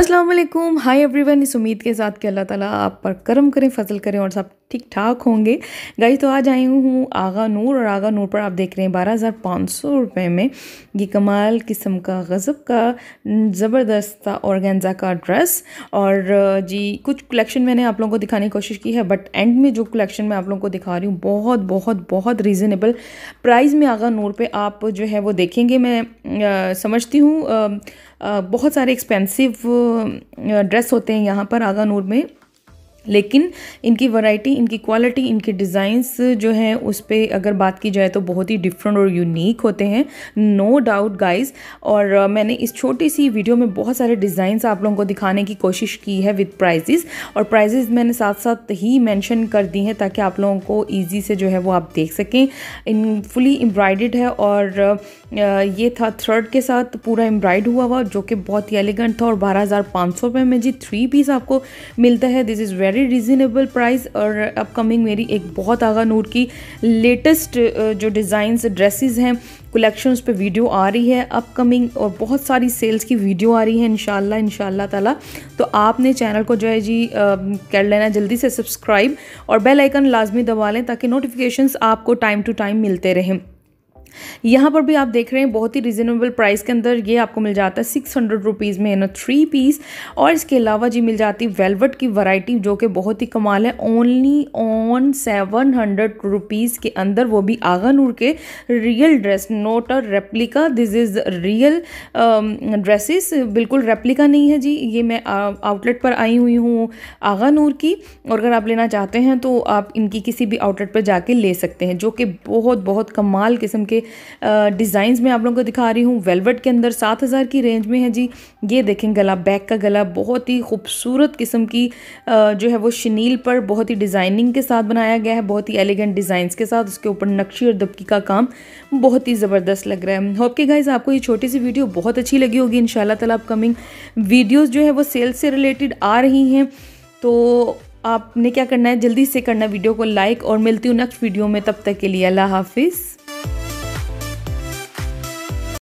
Aslam every one इस उम्मीद के साथ कि अल्लाह ताला आप पर करम करें फसल करें और सब ठीक ठाक होंगे गई तो आज आई हूँ आगा नूर और आगा नूर पर आप देख रहे हैं बारह हज़ार पाँच सौ रुपये में ये कमाल किस्म का गज़ब का ज़बरदस्त था का ड्रेस और जी कुछ कलेक्शन मैंने आप लोगों को दिखाने की कोशिश की है बट एंड में जो कलेक्शन मैं आप लोगों को दिखा रही हूँ बहुत बहुत बहुत रीज़नेबल प्राइस में आगा नूर पर आप जो है वो देखेंगे मैं आ, समझती हूँ बहुत सारे एक्सपेंसिव ड्रेस होते हैं यहाँ पर आगा नूर में लेकिन इनकी वैरायटी इनकी क्वालिटी इनके डिज़ाइंस जो हैं उस पर अगर बात की जाए तो बहुत ही डिफरेंट और यूनिक होते हैं नो डाउट गाइस और मैंने इस छोटी सी वीडियो में बहुत सारे डिज़ाइंस आप लोगों को दिखाने की कोशिश की है विद प्राइजेस और प्राइजेस मैंने साथ साथ ही मैंशन कर दी हैं ताकि आप लोगों को ईजी से जो है वो आप देख सकें इन फुली एम्ब्रॉयड है और ये था थर्ड के साथ पूरा एम्ब्रॉयड हुआ हुआ जो कि बहुत ही एलिगेंट था और बारह हज़ार पाँच सौ में जी थ्री पीस आपको मिलता है this is very very reasonable price और अपकमिंग मेरी एक बहुत आगा नूर की लेटेस्ट जो डिज़ाइंस ड्रेसेस हैं कलेक्शंस पे वीडियो आ रही है अपकमिंग और बहुत सारी सेल्स की वीडियो आ रही है इनशाला इनशाला ताला तो आपने चैनल को जो है जी कर लेना जल्दी से सब्सक्राइब और बेल आइकन लाजमी दबा लें ताकि नोटिफिकेशंस आपको टाइम टू टाइम मिलते रहें यहाँ पर भी आप देख रहे हैं बहुत ही रिजनेबल प्राइस के अंदर ये आपको मिल जाता है सिक्स हंड्रेड रुपीज़ में है ना थ्री पीस और इसके अलावा जी मिल जाती है वेलवेट की वैरायटी जो कि बहुत ही कमाल है only on seven hundred rupees के अंदर वो भी आगा नूर के रियल ड्रेस नोट और replica this is real dresses बिल्कुल रेप्लिका नहीं है जी ये मैं आउटलेट पर आई हुई हूँ आगा नूर की और अगर आप लेना चाहते हैं तो आप इनकी किसी भी आउटलेट पर जाके ले सकते हैं जो कि बहुत बहुत कमाल किस्म के डिज़ाइंस में आप लोगों को दिखा रही हूँ वेलवेट के अंदर सात हज़ार की रेंज में है जी ये देखें गला बैक का गला बहुत ही खूबसूरत किस्म की जो है वो शनील पर बहुत ही डिज़ाइनिंग के साथ बनाया गया है बहुत ही एलिगेंट डिज़ाइंस के साथ उसके ऊपर नक्शी और दबकी का काम बहुत ही ज़बरदस्त लग रहा है होप के गाइज आपको ये छोटी सी वीडियो बहुत अच्छी लगी होगी इन शाला तला अपकमिंग वीडियोज़ जो है वो सेल्स से रिलेटेड आ रही हैं तो आपने क्या करना है जल्दी से करना वीडियो को लाइक और मिलती हूँ नेक्स्ट वीडियो में तब तक के लिए अल्लाह हाफिज़